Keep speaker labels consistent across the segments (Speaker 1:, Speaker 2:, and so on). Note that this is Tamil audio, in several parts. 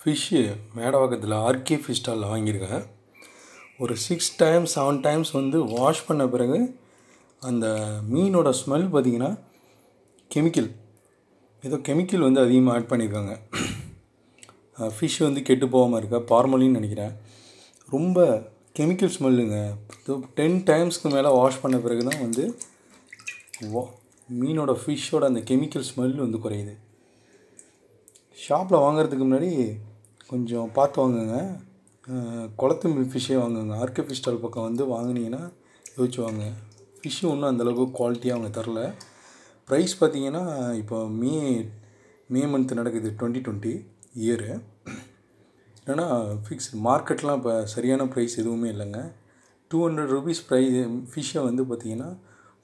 Speaker 1: ஃபிஷ்ஷு மேடவாக்கத்தில் ஆர்கே ஃபிஷ் ஸ்டாலில் வாங்கியிருக்கேன் ஒரு சிக்ஸ் டைம்ஸ் செவன் டைம்ஸ் வந்து வாஷ் பண்ண பிறகு அந்த மீனோட ஸ்மெல் பார்த்திங்கன்னா கெமிக்கல் ஏதோ கெமிக்கல் வந்து அதிகமாக ஆட் பண்ணியிருக்காங்க ஃபிஷ் வந்து கெட்டு போகாமல் இருக்கா பார்மலின்னு நினைக்கிறேன் ரொம்ப கெமிக்கல் ஸ்மெல்லுங்க டென் டைம்ஸ்க்கு மேலே வாஷ் பண்ண பிறகு தான் வந்து மீனோட ஃபிஷ்ஷோட அந்த கெமிக்கல் ஸ்மெல் வந்து குறையுது ஷாப்பில் வாங்குறதுக்கு முன்னாடி கொஞ்சம் பார்த்து வாங்குங்க குளத்து மீன் ஃபிஷ்ஷே வாங்குங்க ஆர்கே ஃபிஷ் ஸ்டால் பக்கம் வந்து வாங்கினீங்கன்னா யோசிச்சு வாங்க ஃபிஷ்ஷு ஒன்றும் அந்தளவுக்கு குவாலிட்டியாக அவங்க தரல ப்ரைஸ் பார்த்தீங்கன்னா இப்போ May May month twenty twenty டுவெண்ட்டி இயரு ஏன்னா ஃபிக்ஸ் மார்க்கெட்லாம் இப்போ சரியான ப்ரைஸ் எதுவுமே இல்லைங்க டூ ஹண்ட்ரட் ருபீஸ் ப்ரைஸ் ஃபிஷ்ஷை வந்து பார்த்தீங்கன்னா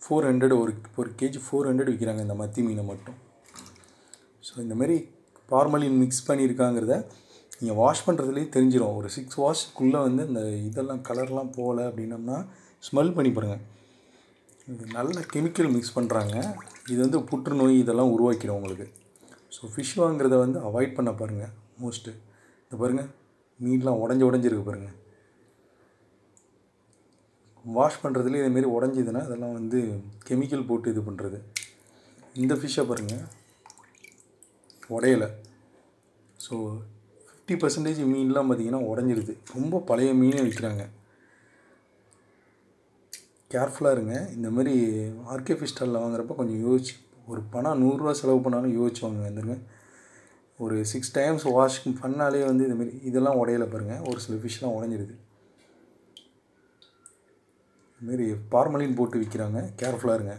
Speaker 1: ஃபோர் ஹண்ட்ரட் ஒரு ஒரு கேஜி ஃபோர் ஹண்ட்ரட் விற்கிறாங்க இந்த மத்தி மீனை மட்டும் ஸோ மாதிரி ஃபார்மலின் மிக்ஸ் பண்ணியிருக்காங்கிறத நீங்கள் வாஷ் பண்ணுறதுலேயே தெரிஞ்சிடும் ஒரு சிக்ஸ் வாஷ்க்குள்ளே வந்து இந்த இதெல்லாம் கலர்லாம் போகலை அப்படின்னம்னா ஸ்மெல் பண்ணி பாருங்கள் இது நல்ல கெமிக்கல் மிக்ஸ் பண்ணுறாங்க இது வந்து புற்றுநோய் இதெல்லாம் உருவாக்கிடும் உங்களுக்கு ஸோ ஃபிஷ் வாங்குறத வந்து அவாய்ட் பண்ண பாருங்கள் மோஸ்ட்டு இந்த பாருங்கள் மீன்லாம் உடஞ்சி உடஞ்சிருக்கு பாருங்கள் வாஷ் பண்ணுறதுலேயே இதேமாரி உடஞ்சிதுன்னா அதெல்லாம் வந்து கெமிக்கல் போட்டு இது பண்ணுறது இந்த ஃபிஷ்ஷை பாருங்கள் உடையலை ஸோ ஃபிஃப்டி பர்சன்டேஜ் மீன்லாம் பார்த்திங்கன்னா உடஞ்சிருது ரொம்ப பழைய மீனே விற்கிறாங்க கேர்ஃபுல்லாக இருங்க இந்த மாதிரி ஆர்கே ஃபிஷ் வாங்குறப்ப கொஞ்சம் யோசிச்சு ஒரு பணம் நூறுரூவா செலவு பண்ணாலும் யோசிச்சு வாங்க வந்துருங்க ஒரு சிக்ஸ் டைம்ஸ் வாஷ் பண்ணாலே வந்து இதுமாரி இதெல்லாம் உடையலை பாருங்கள் ஒரு சில ஃபிஷ்லாம் உடஞ்சிருது இதுமாரி ஃபார்மலின் போட்டு விற்கிறாங்க கேர்ஃபுல்லாக இருங்க